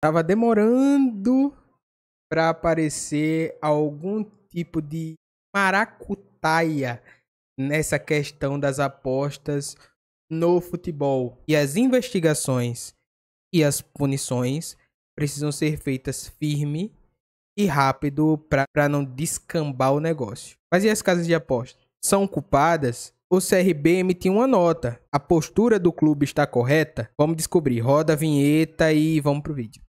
Tava demorando para aparecer algum tipo de maracutaia nessa questão das apostas no futebol. E as investigações e as punições precisam ser feitas firme e rápido para não descambar o negócio. Mas e as casas de aposta? São culpadas? O CRB emitiu uma nota. A postura do clube está correta? Vamos descobrir. Roda a vinheta e vamos pro vídeo.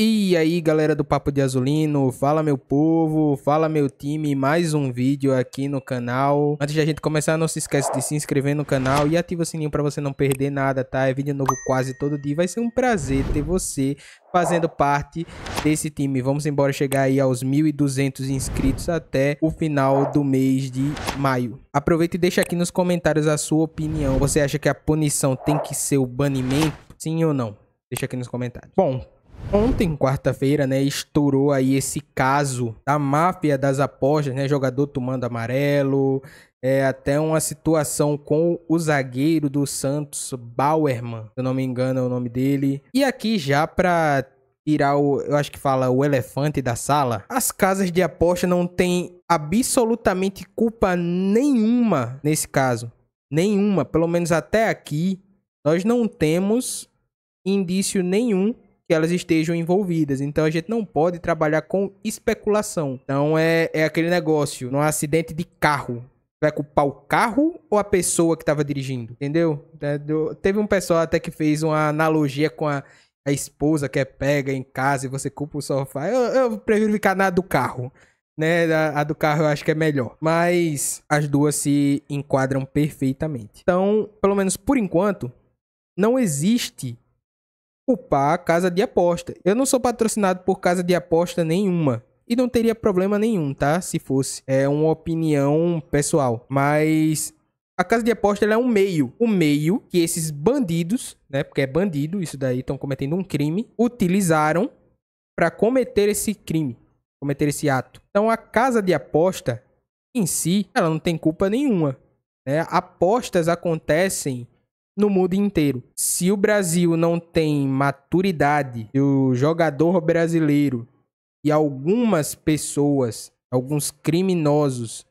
E aí galera do Papo de Azulino, fala meu povo, fala meu time, mais um vídeo aqui no canal. Antes de a gente começar, não se esquece de se inscrever no canal e ativa o sininho para você não perder nada, tá? É vídeo novo quase todo dia, vai ser um prazer ter você fazendo parte desse time. Vamos embora chegar aí aos 1.200 inscritos até o final do mês de maio. Aproveita e deixa aqui nos comentários a sua opinião. Você acha que a punição tem que ser o banimento? Sim ou não? Deixa aqui nos comentários. Bom, Ontem, quarta-feira, né, estourou aí esse caso da máfia das apostas, né, jogador tomando amarelo, é até uma situação com o zagueiro do Santos, Bauerman, se eu não me engano é o nome dele. E aqui já para tirar o, eu acho que fala o elefante da sala, as casas de aposta não têm absolutamente culpa nenhuma nesse caso. Nenhuma, pelo menos até aqui, nós não temos indício nenhum que elas estejam envolvidas. Então a gente não pode trabalhar com especulação. Então é, é aquele negócio, não é acidente de carro. Vai culpar o carro ou a pessoa que estava dirigindo? Entendeu? É, teve um pessoal até que fez uma analogia com a a esposa é pega em casa e você culpa o sofá. Eu, eu prefiro ficar na do carro. Né, a, a, do carro eu acho que é melhor. Mas as duas se enquadram perfeitamente. Então, pelo menos por enquanto, não existe culpar casa de aposta. Eu não sou patrocinado por casa de aposta nenhuma. E não teria problema nenhum, tá? Se fosse. É uma opinião pessoal. Mas a casa de aposta é um meio. O um meio que esses bandidos, né? Porque é bandido, isso daí estão cometendo um crime, utilizaram para cometer esse crime, cometer esse ato. Então a casa de aposta em si, ela não tem culpa nenhuma. Né? Apostas acontecem no mundo inteiro. Se o Brasil não tem maturidade, o jogador brasileiro e algumas pessoas, alguns criminosos,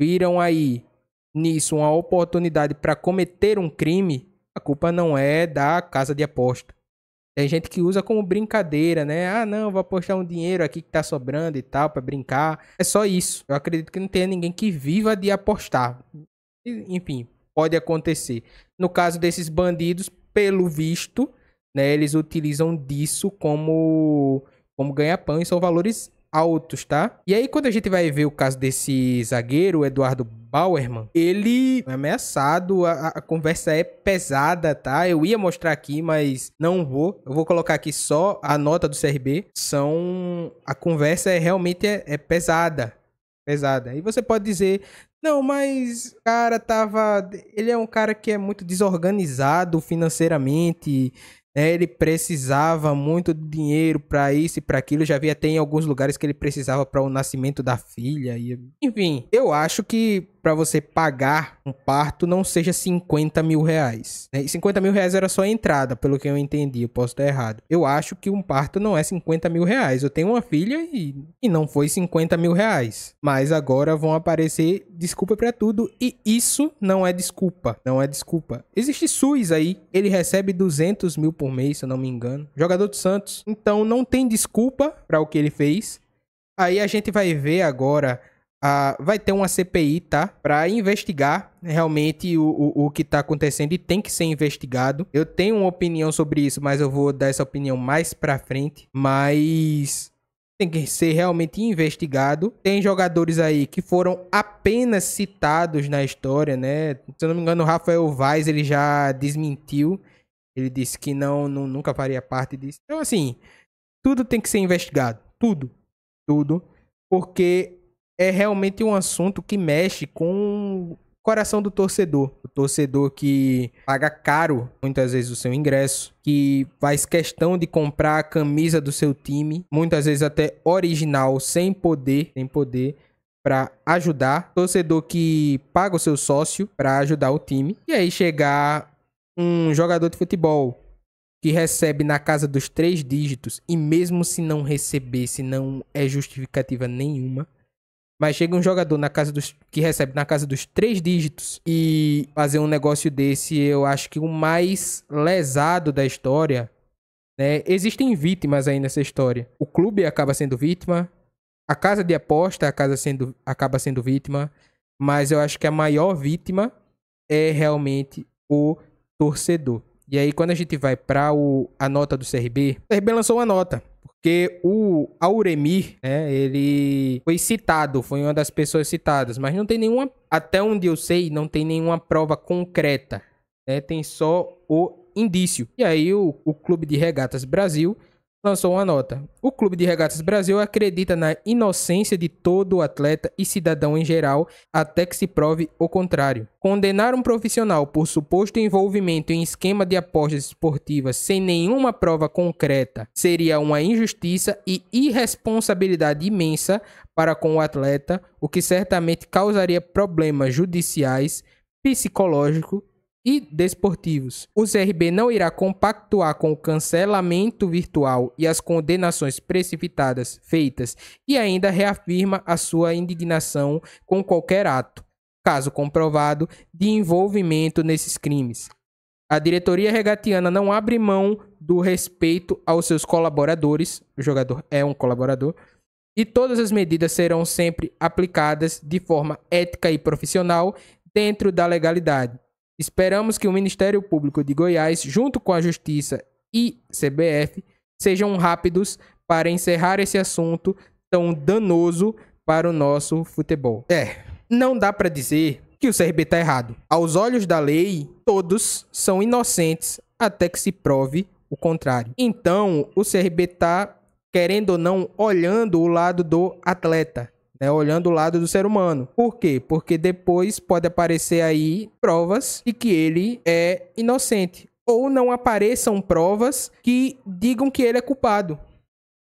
viram aí nisso uma oportunidade para cometer um crime, a culpa não é da casa de aposta. Tem gente que usa como brincadeira, né? Ah, não, vou apostar um dinheiro aqui que tá sobrando e tal para brincar. É só isso. Eu acredito que não tenha ninguém que viva de apostar. Enfim, pode acontecer. No caso desses bandidos, pelo visto, né, eles utilizam disso como, como ganha-pão e são valores altos, tá? E aí, quando a gente vai ver o caso desse zagueiro, Eduardo Bauerman, ele é ameaçado, a, a, conversa é pesada, tá? Eu ia mostrar aqui, mas não vou. Eu vou colocar aqui só a nota do CRB. São. A conversa é realmente é, é pesada. Pesada. E você pode dizer não, mas o cara tava. Ele é um cara que é muito desorganizado financeiramente né? Ele precisava muito de dinheiro para isso e para aquilo. já havia até em alguns lugares que ele precisava para o nascimento da filha. E... Enfim, eu acho que para você pagar um parto não seja 50 mil reais. Né? 50 mil reais era só a entrada, pelo que eu entendi. Eu posso estar errado. Eu acho que um parto não é 50 mil reais. Eu tenho uma filha e, e não foi 50 mil reais. Mas agora vão aparecer desculpa para tudo. E isso não é desculpa. Não é desculpa. Existe SUS aí. Ele recebe 200 mil por por mês, se eu não me engano. Jogador do Santos. Então não tem desculpa para o que ele fez. Aí a gente vai ver agora. A... vai ter uma CPI, tá? Para investigar realmente o, o, o que tá acontecendo e tem que ser investigado. Eu tenho uma opinião sobre isso, mas eu vou dar essa opinião mais pra frente. Mas tem que ser realmente investigado. Tem jogadores aí que foram apenas citados na história, né? Se eu não me engano, o Rafael Vaz ele já desmentiu ele disse que não, não nunca faria parte disso. Então, assim, tudo tem que ser investigado. Tudo. Tudo. Porque é realmente um assunto que mexe com o coração do torcedor. O torcedor que paga caro, muitas vezes, o seu ingresso. Que faz questão de comprar a camisa do seu time. Muitas vezes até original, sem poder. Sem poder para ajudar, torcedor que paga o seu sócio para ajudar o time e aí chegar um jogador de futebol que recebe na casa dos três dígitos, e mesmo se não recebesse, não é justificativa nenhuma. Mas chega um jogador na casa dos, que recebe na casa dos três dígitos e fazer um negócio desse, eu acho que o mais lesado da história. Né? Existem vítimas aí nessa história. O clube acaba sendo vítima, a casa de aposta a casa sendo, acaba sendo vítima, mas eu acho que a maior vítima é realmente o torcedor. E aí, quando a gente vai para a nota do CRB, o CRB lançou uma nota. Porque o Auremir, né, ele foi citado, foi uma das pessoas citadas, mas não tem nenhuma, até onde eu sei, não tem nenhuma prova concreta, né, tem só o indício. E aí o, o Clube de Regatas Brasil lançou uma nota. O Clube de Regatas Brasil acredita na inocência de todo atleta e cidadão em geral até que se prove o contrário. Condenar um profissional por suposto envolvimento em esquema de apostas esportivas sem nenhuma prova concreta seria uma injustiça e irresponsabilidade imensa para com o atleta, o que certamente causaria problemas judiciais, psicológicos e desportivos. O CRB não irá compactuar com o cancelamento virtual e as condenações precipitadas feitas e ainda reafirma a sua indignação com qualquer ato, caso comprovado, de envolvimento nesses crimes. A diretoria regatiana não abre mão do respeito aos seus colaboradores, o jogador é um colaborador, e todas as medidas serão sempre aplicadas de forma ética e profissional dentro da legalidade Esperamos que o Ministério Público de Goiás, junto com a Justiça e CBF, sejam rápidos para encerrar esse assunto tão danoso para o nosso futebol. É, não dá para dizer que o CRB tá errado. Aos olhos da lei, todos são inocentes até que se prove o contrário. Então, o CRB tá querendo ou não olhando o lado do atleta né? Olhando o lado do ser humano. Por quê? Porque depois pode aparecer aí provas de que ele é inocente. Ou não apareçam provas que digam que ele é culpado.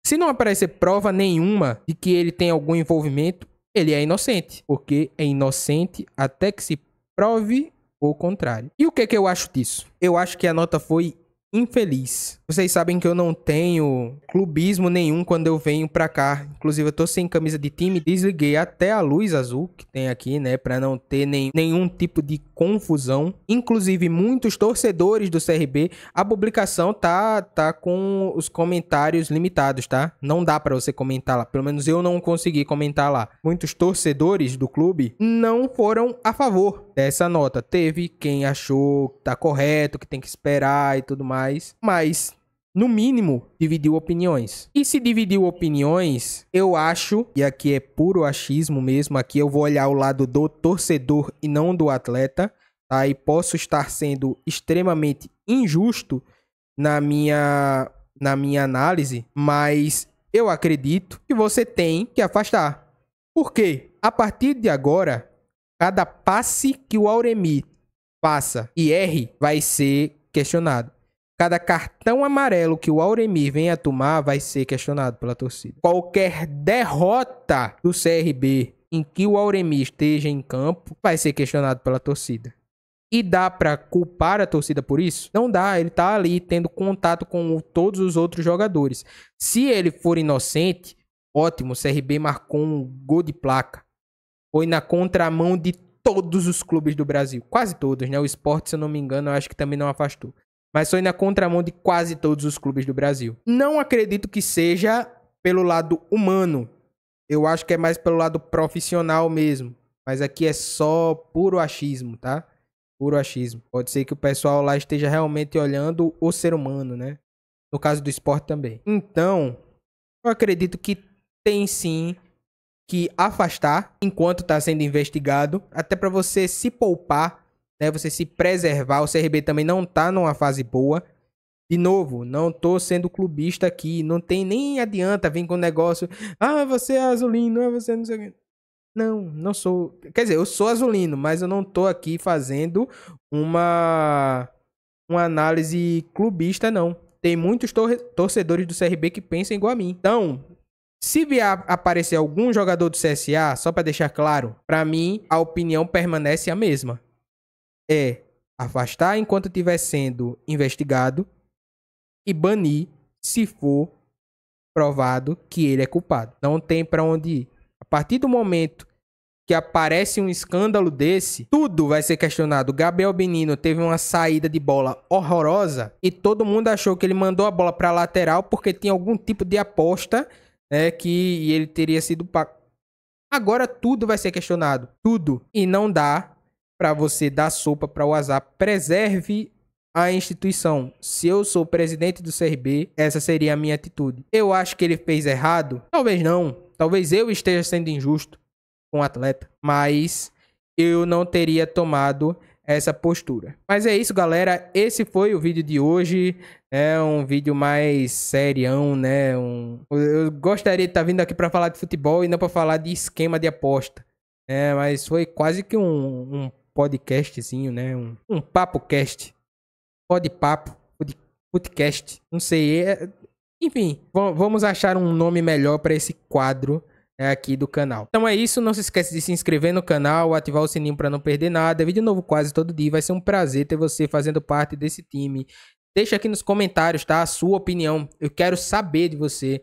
Se não aparecer prova nenhuma de que ele tem algum envolvimento, ele é inocente. Porque é inocente até que se prove o contrário. E o que, que eu acho disso? Eu acho que a nota foi infeliz. Vocês sabem que eu não tenho clubismo nenhum quando eu venho pra cá. Inclusive, eu tô sem camisa de time, desliguei até a luz azul que tem aqui, né? Pra não ter nem, nenhum tipo de confusão. Inclusive, muitos torcedores do CRB, a publicação tá, tá com os comentários limitados, tá? Não dá para você comentar lá. Pelo menos eu não consegui comentar lá. Muitos torcedores do clube não foram a favor dessa nota. Teve quem achou que tá correto, que tem que esperar e tudo mais. Mas no mínimo, dividiu opiniões. E se dividiu opiniões, eu acho, e aqui é puro achismo mesmo, aqui eu vou olhar o lado do torcedor e não do atleta, tá? E posso estar sendo extremamente injusto na minha na minha análise, mas eu acredito que você tem que afastar. Porque a partir de agora, cada passe que o Auremi passa e erre vai ser questionado. Cada cartão amarelo que o Auremir venha tomar vai ser questionado pela torcida. Qualquer derrota do CRB em que o Auremir esteja em campo vai ser questionado pela torcida. E dá para culpar a torcida por isso? Não dá, ele tá ali tendo contato com todos os outros jogadores. Se ele for inocente, ótimo, o CRB marcou um gol de placa. Foi na contramão de todos os clubes do Brasil, quase todos, né? O esporte, se eu não me engano, eu acho que também não afastou mas foi na contramão de quase todos os clubes do Brasil. Não acredito que seja pelo lado humano. Eu acho que é mais pelo lado profissional mesmo. Mas aqui é só puro achismo, tá? Puro achismo. Pode ser que o pessoal lá esteja realmente olhando o ser humano, né? No caso do esporte também. Então, eu acredito que tem sim que afastar enquanto está sendo investigado, até para você se poupar né? Você se preservar. O CRB também não tá numa fase boa. De novo, não tô sendo clubista aqui. Não tem nem adianta vir com um negócio. Ah, você é azulino, ah, você é não sei o quê. Não, não sou. Quer dizer, eu sou azulino, mas eu não tô aqui fazendo uma, uma análise clubista, não. Tem muitos tor torcedores do CRB que pensam igual a mim. Então, se vier aparecer algum jogador do CSA, só para deixar claro, para mim a opinião permanece a mesma é afastar enquanto estiver sendo investigado e banir se for provado que ele é culpado. Não tem para onde ir. A partir do momento que aparece um escândalo desse, tudo vai ser questionado. Gabriel Benino teve uma saída de bola horrorosa e todo mundo achou que ele mandou a bola para lateral porque tinha algum tipo de aposta, né, que ele teria sido pago. Agora tudo vai ser questionado, tudo, e não dá para você dar sopa para o azar, preserve a instituição. Se eu sou presidente do CRB, essa seria a minha atitude. Eu acho que ele fez errado? Talvez não. Talvez eu esteja sendo injusto com o atleta, mas eu não teria tomado essa postura. Mas é isso, galera. Esse foi o vídeo de hoje. É um vídeo mais serião, né? Um... Eu gostaria de estar tá vindo aqui para falar de futebol e não para falar de esquema de aposta. É, mas foi quase que um, um podcastzinho, né? Um, um papo cast. pode papo, podcast. Não sei. É... Enfim, vamos achar um nome melhor para esse quadro né, aqui do canal. Então é isso, não se esquece de se inscrever no canal, ativar o sininho para não perder nada. Vídeo novo quase todo dia, vai ser um prazer ter você fazendo parte desse time. Deixa aqui nos comentários, tá? A sua opinião. Eu quero saber de você.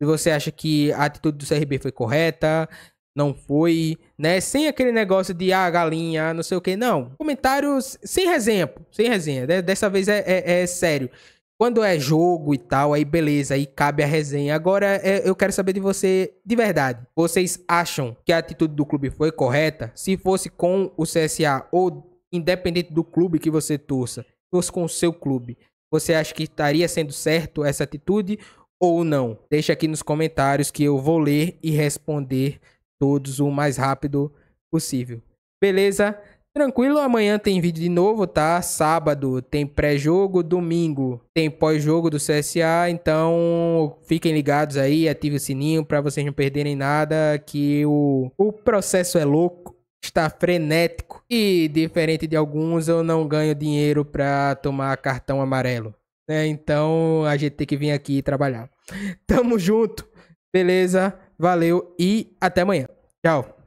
Se você acha que a atitude do CRB foi correta, não foi, né? Sem aquele negócio de ah, galinha, não sei o que, não. Comentários sem resenha, pô. sem resenha. Dessa vez é, é, é, sério. Quando é jogo e tal, aí beleza, aí cabe a resenha. Agora é, eu quero saber de você de verdade. Vocês acham que a atitude do clube foi correta? Se fosse com o CSA ou independente do clube que você torça, fosse com o seu clube, você acha que estaria sendo certo essa atitude ou não? Deixa aqui nos comentários que eu vou ler e responder todos o mais rápido possível. Beleza? Tranquilo, amanhã tem vídeo de novo, tá? Sábado tem pré-jogo, domingo tem pós-jogo do CSA, então fiquem ligados aí, ative o sininho para vocês não perderem nada, que o, o processo é louco, está frenético e diferente de alguns eu não ganho dinheiro para tomar cartão amarelo, né? Então a gente tem que vir aqui trabalhar. Tamo junto, beleza? Valeu e até amanhã. Tchau.